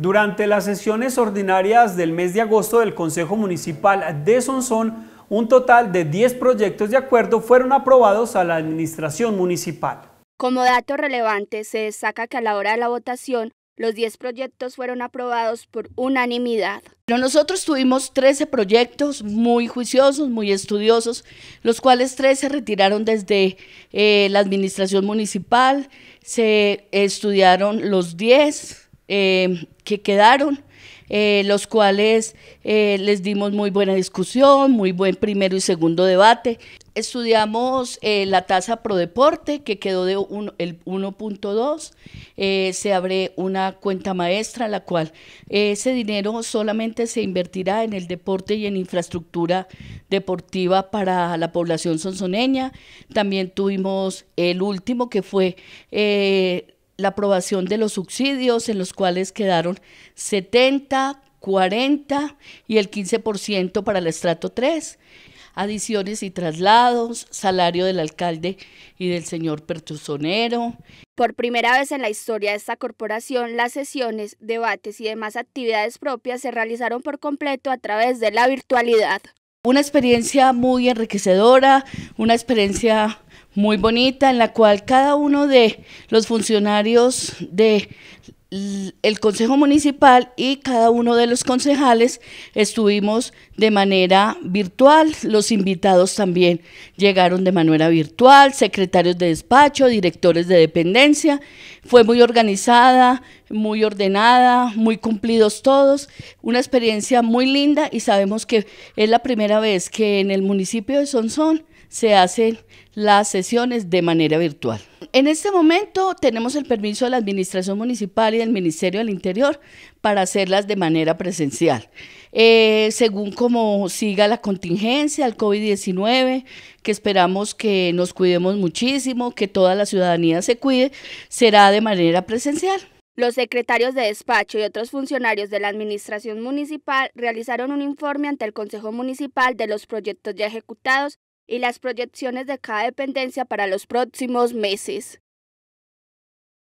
Durante las sesiones ordinarias del mes de agosto del Consejo Municipal de Sonsón, un total de 10 proyectos de acuerdo fueron aprobados a la administración municipal. Como dato relevante, se destaca que a la hora de la votación, los 10 proyectos fueron aprobados por unanimidad. Pero nosotros tuvimos 13 proyectos muy juiciosos, muy estudiosos, los cuales 3 se retiraron desde eh, la administración municipal, se estudiaron los 10 Em, que quedaron. Eh, los cuales eh, les dimos muy buena discusión, muy buen primero y segundo debate. Estudiamos eh, la tasa pro deporte, que quedó de el 1.2. se abre una cuenta maestra, la cual ese dinero solamente se invertirá en el deporte y en infraestructura deportiva para la población sonsoneña. También tuvimos el último, que fue la aprobación de los subsidios en los cuales quedaron 70, 40 y el 15% para el estrato 3, adiciones y traslados, salario del alcalde y del señor Pertuzonero. Por primera vez en la historia de esta corporación, las sesiones, debates y demás actividades propias se realizaron por completo a través de la virtualidad. Una experiencia muy enriquecedora, una experiencia muy bonita en la cual cada uno de los funcionarios de el Consejo Municipal y cada uno de los concejales estuvimos de manera virtual, los invitados también llegaron de manera virtual, secretarios de despacho, directores de dependencia, fue muy organizada, muy ordenada, muy cumplidos todos, una experiencia muy linda y sabemos que es la primera vez que en el municipio de Sonsón se hacen las sesiones de manera virtual en este momento tenemos el permiso de la Administración Municipal y del Ministerio del Interior para hacerlas de manera presencial. Eh, según como siga la contingencia, el COVID-19, que esperamos que nos cuidemos muchísimo, que toda la ciudadanía se cuide, será de manera presencial. Los secretarios de despacho y otros funcionarios de la Administración Municipal realizaron un informe ante el Consejo Municipal de los proyectos ya ejecutados y las proyecciones de cada dependencia para los próximos meses.